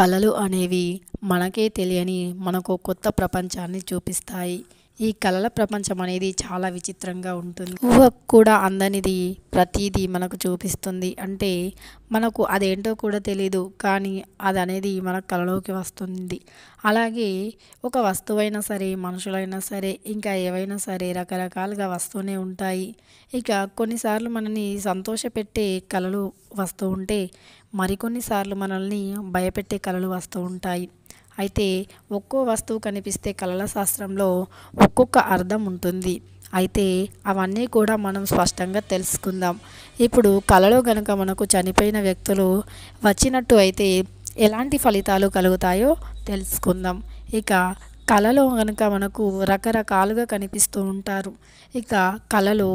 కళలు అనేవి మనకే తెలియని మనకు కొత్త ప్రపంచాన్ని చూపిస్తాయి ఈ కళల ప్రపంచం అనేది చాలా విచిత్రంగా ఉంటుంది ఊహ కూడా అందనిది ప్రతీది మనకు చూపిస్తుంది అంటే మనకు అదేంటో కూడా తెలియదు కానీ అది అనేది మన కళలోకి వస్తుంది అలాగే ఒక వస్తువైనా సరే మనుషులైనా సరే ఇంకా ఏవైనా సరే రకరకాలుగా వస్తూనే ఉంటాయి ఇక కొన్నిసార్లు మనని సంతోషపెట్టే కళలు వస్తూ ఉంటే మరికొన్నిసార్లు మనల్ని భయపెట్టే కళలు వస్తూ ఉంటాయి అయితే ఒక్కో వస్తువు కనిపిస్తే కళల శాస్త్రంలో ఒక్కొక్క అర్థం ఉంటుంది అయితే అవన్నీ కూడా మనం స్పష్టంగా తెలుసుకుందాం ఇప్పుడు కళలో గనుక మనకు చనిపోయిన వ్యక్తులు వచ్చినట్టు అయితే ఎలాంటి ఫలితాలు కలుగుతాయో తెలుసుకుందాం ఇక కళలో కనుక మనకు రకరకాలుగా కనిపిస్తూ ఉంటారు ఇక కళలో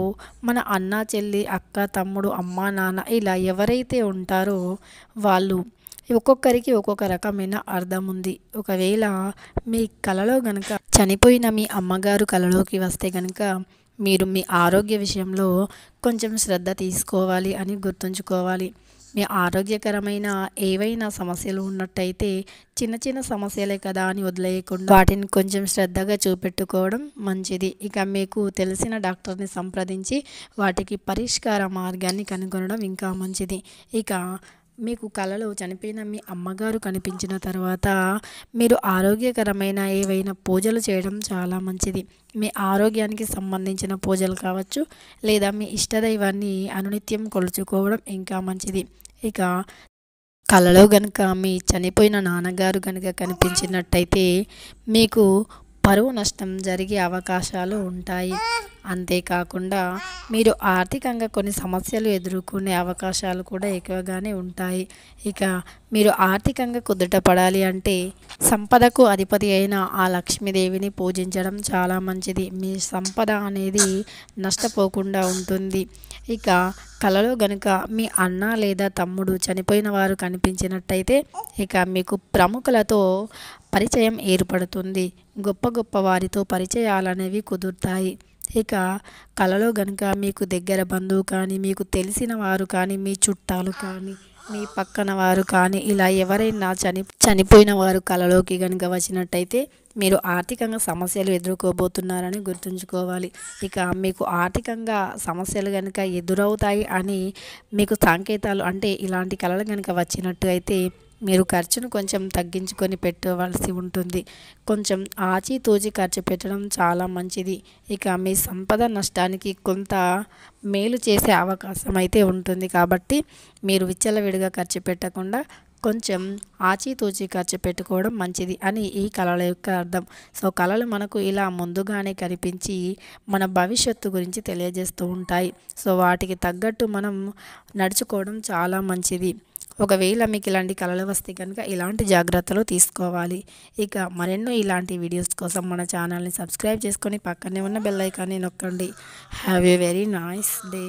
మన అన్న చెల్లి అక్క తమ్ముడు అమ్మ నాన్న ఇలా ఎవరైతే ఉంటారో వాళ్ళు ఒక్కొక్కరికి ఒక్కొక్క రకమైన అర్థం ఉంది ఒకవేళ మీ కలలో గనక చనిపోయిన మీ అమ్మగారు కలలోకి వస్తే గనక మీరు మీ ఆరోగ్య విషయంలో కొంచెం శ్రద్ధ తీసుకోవాలి అని గుర్తుంచుకోవాలి మీ ఆరోగ్యకరమైన ఏవైనా సమస్యలు ఉన్నట్టయితే చిన్న చిన్న సమస్యలే కదా అని వదిలేయకుండా వాటిని కొంచెం శ్రద్ధగా చూపెట్టుకోవడం మంచిది ఇక మీకు తెలిసిన డాక్టర్ని సంప్రదించి వాటికి పరిష్కార మార్గాన్ని కనుగొనడం ఇంకా మంచిది ఇక మీకు కళలో చనిపోయిన మీ అమ్మగారు కనిపించిన తర్వాత మీరు ఆరోగ్యకరమైన ఏవైనా పూజలు చేయడం చాలా మంచిది మీ ఆరోగ్యానికి సంబంధించిన పూజలు కావచ్చు లేదా మీ ఇష్టదైవాన్ని అనునిత్యం కొలుచుకోవడం ఇంకా మంచిది ఇక కళలో గనుక మీ చనిపోయిన నాన్నగారు కనుక కనిపించినట్టయితే మీకు పరువు నష్టం జరిగే అవకాశాలు ఉంటాయి అంతేకాకుండా మీరు ఆర్థికంగా కొన్ని సమస్యలు ఎదుర్కొనే అవకాశాలు కూడా ఎక్కువగానే ఉంటాయి ఇక మీరు ఆర్థికంగా కుదుట పడాలి అంటే సంపదకు అధిపతి అయిన ఆ లక్ష్మీదేవిని పూజించడం చాలా మంచిది మీ సంపద అనేది నష్టపోకుండా ఉంటుంది ఇక కలలో గనుక మీ అన్న లేదా తమ్ముడు చనిపోయిన వారు కనిపించినట్టయితే ఇక మీకు ప్రముఖులతో పరిచయం ఏర్పడుతుంది గొప్ప గొప్ప వారితో అనేవి కుదురుతాయి ఇక కళలో గనుక మీకు దగ్గర బంధువు కానీ మీకు తెలిసిన వారు కానీ మీ చుట్టాలు కానీ మీ పక్కన వారు కానీ ఇలా ఎవరైనా చని చనిపోయిన వారు కళలోకి కనుక వచ్చినట్టయితే మీరు ఆర్థికంగా సమస్యలు ఎదుర్కోబోతున్నారని గుర్తుంచుకోవాలి ఇక మీకు ఆర్థికంగా సమస్యలు కనుక ఎదురవుతాయి అని మీకు సంకేతాలు అంటే ఇలాంటి కళలు కనుక వచ్చినట్టు అయితే మీరు ఖర్చును కొంచెం తగ్గించుకొని పెట్టవలసి ఉంటుంది కొంచెం ఆచితూచి ఖర్చు పెట్టడం చాలా మంచిది ఇక మీ సంపద నష్టానికి కొంత మేలు చేసే అవకాశం అయితే ఉంటుంది కాబట్టి మీరు విచ్చలవిడిగా ఖర్చు పెట్టకుండా కొంచెం ఆచితూచి ఖర్చు పెట్టుకోవడం మంచిది అని ఈ కళల యొక్క అర్థం సో కళలు మనకు ఇలా ముందుగానే కనిపించి మన భవిష్యత్తు గురించి తెలియజేస్తూ ఉంటాయి సో వాటికి తగ్గట్టు మనం నడుచుకోవడం చాలా మంచిది ఒకవేళ మీకు ఇలాంటి కళలు వస్తే కనుక ఇలాంటి జాగ్రత్తలు తీసుకోవాలి ఇక మరెన్నో ఇలాంటి వీడియోస్ కోసం మన ఛానల్ని సబ్స్క్రైబ్ చేసుకొని పక్కనే ఉన్న బెల్లైకాన్ని నొక్కండి have a very nice day